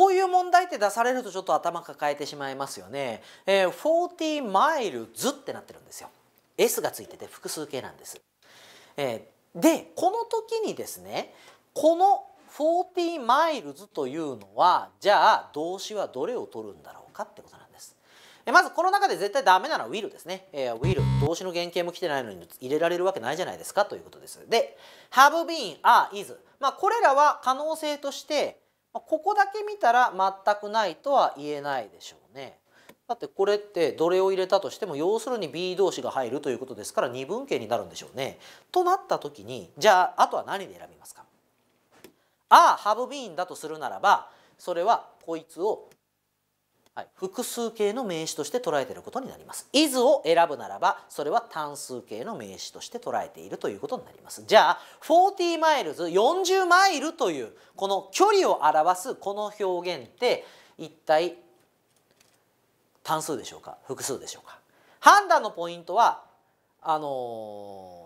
こういう問題って出されるとちょっと頭抱えてしまいますよね。えー、40 miles ってなってるんですよ。S がついてて複数形なんです。えー、でこの時にですねこの40 miles というのはじゃあ動詞はどれを取るんだろうかってことなんです。えまずこの中で絶対ダメなのは will ですね。えー、will 動詞の原型も来てないのに入れられるわけないじゃないですかということです。で have been, are, is まあこれらは可能性としてここだけ見たら全くないとは言えないでしょうね。だってこれってどれを入れたとしても要するに B 同士が入るということですから二分形になるんでしょうね。となった時にじゃああとは何で選びますかああハブビーンだとするならばそれはこいつをはい、複数形の名詞として捉えていることになります。is を選ぶならばそれは単数形の名詞として捉えているということになります。じゃあ40 miles 40マイルというこの距離を表すこの表現って一体単数でしょうか複数でしょうか判断のポイントはあのー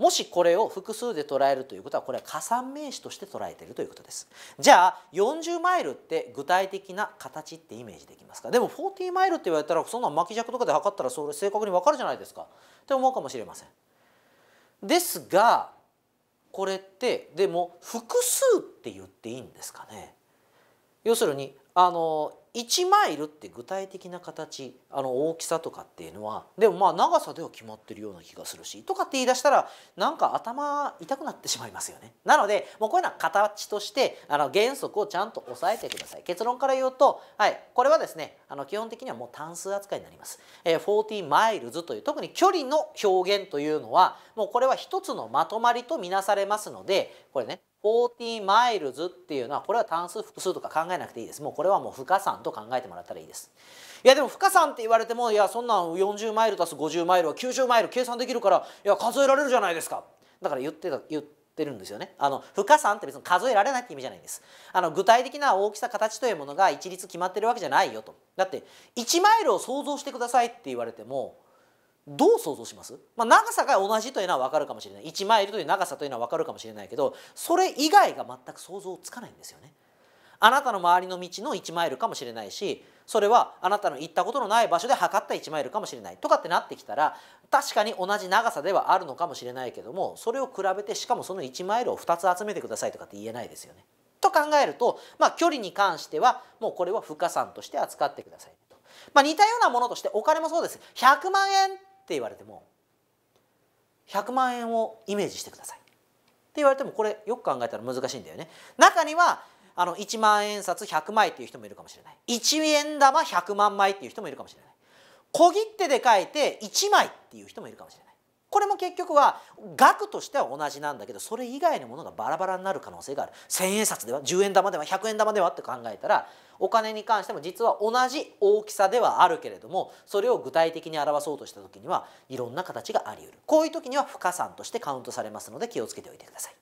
もしこれを複数で捉えるということはこれは加算名詞として捉えているということですじゃあ40マイルって具体的な形ってイメージできますかでも40マイルって言われたらそんな巻き尺とかで測ったらそれ正確に分かるじゃないですかって思うかもしれませんですがこれってでも複数って言っていいんですかね要するにあの1マイルって具体的な形あの大きさとかっていうのはでもまあ長さでは決まってるような気がするしとかって言い出したらなんか頭痛くなってしまいますよね。なのでもうこういうのは形としてあの原則をちゃんと押さえてください。結論から言うと、はい、これはですねあの基本的にはもう単数扱いになります。えー、40マイルズという特に距離の表現というのはもうこれは一つのまとまりとみなされますのでこれね40マイルズっていうのはこれは単数複数とか考えなくていいですもうこれはもう負荷算と考えてもらったらいいですいやでも負荷算って言われてもいやそんなん40マイル足す50マイルは90マイル計算できるからいや数えられるじゃないですかだから言ってた言ってるんですよねあの負荷算って別に数えられないって意味じゃないんですあの具体的な大きさ形というものが一律決まってるわけじゃないよとだって1マイルを想像してくださいって言われてもどう想像します、まあ、長さが同じというのは分かるかもしれない1マイルという長さというのは分かるかもしれないけどそれ以外が全く想像つかないんですよね。あなたの周りの道の1マイルかもしれないしそれはあなたの行ったことのない場所で測った1マイルかもしれないとかってなってきたら確かに同じ長さではあるのかもしれないけどもそれを比べてしかもその1マイルを2つ集めてくださいとかって言えないですよね。と考えると、まあ、距離に関してはもうこれは不加算として扱ってくださいと。まあ、似たようなものとしてお金もそうです。100万円って言われても100万円をイメージしてくださいって言われてもこれよく考えたら難しいんだよね。中にはあの1万円札100枚っていう人もいるかもしれない1円玉100万枚っていう人もいるかもしれない小切手で書いて1枚っていう人もいるかもしれない。これも結局は額としては同じなんだけどそれ以外のものがバラバラになる可能性がある千円札では10円玉では100円玉ではって考えたらお金に関しても実は同じ大きさではあるけれどもそれを具体的に表そうとした時にはいろんな形があり得るこういう時には不加算としてカウントされますので気をつけておいてください。